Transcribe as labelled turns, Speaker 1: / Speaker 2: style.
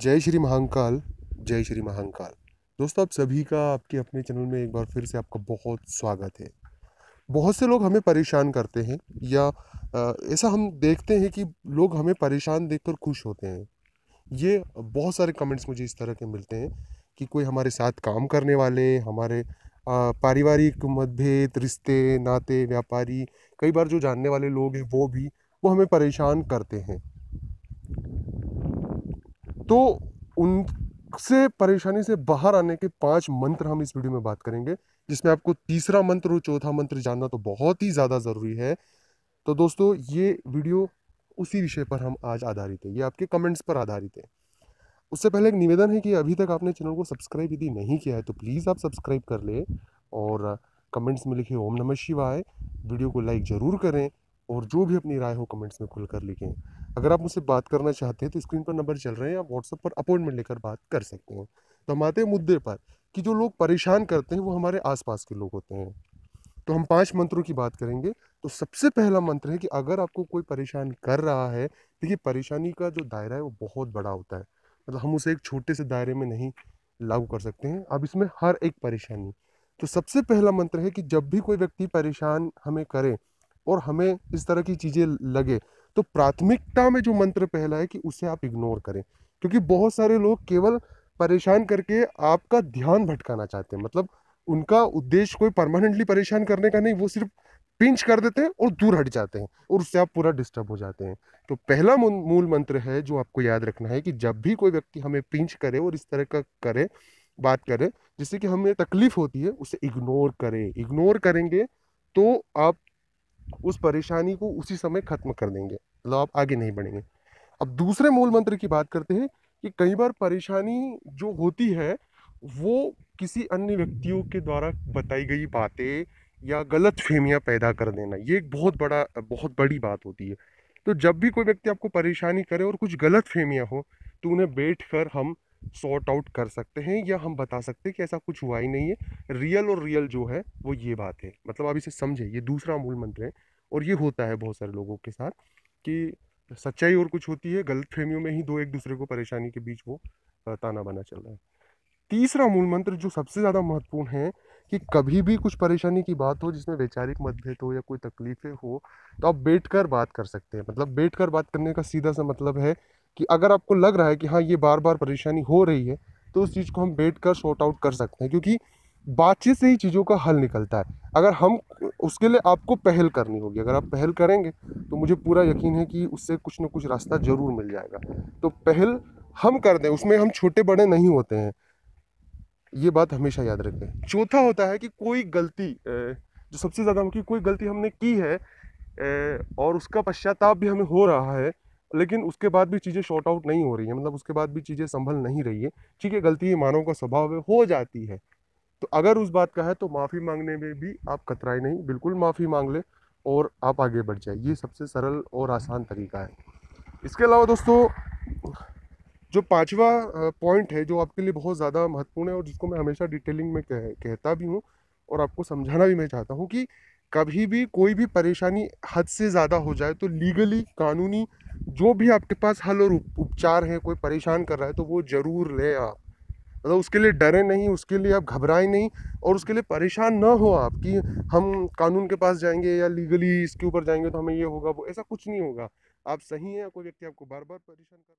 Speaker 1: जय श्री महाकाल जय श्री महाकाल दोस्तों आप सभी का आपके अपने चैनल में एक बार फिर से आपका बहुत स्वागत है बहुत से लोग हमें परेशान करते हैं या ऐसा हम देखते हैं कि लोग हमें परेशान देखकर खुश होते हैं ये बहुत सारे कमेंट्स मुझे इस तरह के मिलते हैं कि कोई हमारे साथ काम करने वाले हमारे पारिवारिक मतभेद रिश्ते नाते व्यापारी कई बार जो जानने वाले लोग हैं वो भी वो हमें परेशान करते हैं तो उनसे परेशानी से बाहर आने के पांच मंत्र हम इस वीडियो में बात करेंगे जिसमें आपको तीसरा मंत्र और चौथा मंत्र जानना तो बहुत ही ज़्यादा ज़रूरी है तो दोस्तों ये वीडियो उसी विषय पर हम आज आधारित है ये आपके कमेंट्स पर आधारित है उससे पहले एक निवेदन है कि अभी तक आपने चैनल को सब्सक्राइब यदि नहीं किया है तो प्लीज़ आप सब्सक्राइब कर ले और कमेंट्स में लिखे ओम नमः शिवाय वीडियो को लाइक ज़रूर करें और जो भी अपनी राय हो कमेंट्स में खुलकर लिखें अगर आप मुझसे बात करना चाहते हैं तो स्क्रीन पर नंबर चल रहे हैं आप व्हाट्सअप पर अपॉइंटमेंट लेकर बात कर सकते हैं तो हम आते हैं मुद्दे पर कि जो लोग परेशान करते हैं वो हमारे आसपास के लोग होते हैं तो हम पांच मंत्रों की बात करेंगे तो सबसे पहला मंत्र है कि अगर आपको कोई परेशान कर रहा है तो परेशानी का जो दायरा है वो बहुत बड़ा होता है मतलब हम उसे एक छोटे से दायरे में नहीं लागू कर सकते हैं अब इसमें हर एक परेशानी तो सबसे पहला मंत्र है कि जब भी कोई व्यक्ति परेशान हमें करे और हमें इस तरह की चीज़ें लगे तो प्राथमिकता में जो मंत्र पहला है कि उसे आप इग्नोर करें क्योंकि बहुत सारे लोग केवल परेशान करके आपका ध्यान भटकाना चाहते हैं मतलब उनका उद्देश्य कोई परमानेंटली परेशान करने का नहीं वो सिर्फ पिंच कर देते हैं और दूर हट जाते हैं और उससे आप पूरा डिस्टर्ब हो जाते हैं तो पहला मूल मंत्र है जो आपको याद रखना है कि जब भी कोई व्यक्ति हमें पिंच करे और इस तरह का करे बात करे जिससे कि हमें तकलीफ होती है उसे इग्नोर करें इग्नोर करेंगे तो आप उस परेशानी को उसी समय खत्म कर देंगे मतलब आप आगे नहीं बढ़ेंगे अब दूसरे मूल मंत्र की बात करते हैं कि कई बार परेशानी जो होती है वो किसी अन्य व्यक्तियों के द्वारा बताई गई बातें या गलत फहमियाँ पैदा कर देना ये एक बहुत बड़ा बहुत बड़ी बात होती है तो जब भी कोई व्यक्ति आपको परेशानी करे और कुछ गलत फहमियाँ हो तो उन्हें बैठ कर हम सॉर्ट आउट कर सकते हैं या हम बता सकते हैं कि ऐसा कुछ हुआ ही नहीं है रियल और रियल जो है वो ये बात है मतलब आप इसे समझें ये दूसरा मूल मंत्र है और ये होता है बहुत सारे लोगों के साथ कि सच्चाई और कुछ होती है गलत फहमियों में ही दो एक दूसरे को परेशानी के बीच वो ताना बाना चल रहा है तीसरा मूल मंत्र जो सबसे ज़्यादा महत्वपूर्ण है कि कभी भी कुछ परेशानी की बात हो जिसमें वैचारिक मतभेद हो या कोई तकलीफें हो तो आप बैठ कर बात कर सकते हैं मतलब बैठ कर बात करने का सीधा सा मतलब है कि अगर आपको लग रहा है कि हाँ ये बार बार परेशानी हो रही है तो उस चीज़ को हम बैठ कर शॉर्ट आउट कर सकते हैं क्योंकि बातचीत से ही चीज़ों का हल निकलता है अगर हम उसके लिए आपको पहल करनी होगी अगर आप पहल करेंगे तो मुझे पूरा यकीन है कि उससे कुछ ना कुछ रास्ता ज़रूर मिल जाएगा तो पहल हम कर दें उसमें हम छोटे बड़े नहीं होते हैं ये बात हमेशा याद रखें चौथा होता है कि कोई गलती जो सबसे ज़्यादा मुख्य कोई गलती हमने की है और उसका पश्चाताप भी हमें हो रहा है लेकिन उसके बाद भी चीज़ें शॉर्ट आउट नहीं हो रही है मतलब उसके बाद भी चीज़ें संभल नहीं रही है ठीक है गलती मानव का स्वभाव है हो जाती है तो अगर उस बात का है तो माफ़ी मांगने में भी आप कतराए नहीं बिल्कुल माफ़ी मांग लें और आप आगे बढ़ जाए ये सबसे सरल और आसान तरीका है इसके अलावा दोस्तों जो पांचवा पॉइंट है जो आपके लिए बहुत ज़्यादा महत्वपूर्ण है और जिसको मैं हमेशा डिटेलिंग में कह, कहता भी हूँ और आपको समझाना भी मैं चाहता हूँ कि कभी भी कोई भी परेशानी हद से ज़्यादा हो जाए तो लीगली कानूनी जो भी आपके पास हल और उपचार है कोई परेशान कर रहा है तो वो ज़रूर लें आप मतलब उसके लिए डरे नहीं उसके लिए आप घबराएं नहीं और उसके लिए परेशान ना हो आप कि हम कानून के पास जाएंगे या लीगली इसके ऊपर जाएंगे तो हमें ये होगा वो ऐसा कुछ नहीं होगा आप सही हैं या कोई व्यक्ति आपको बार बार परेशान कर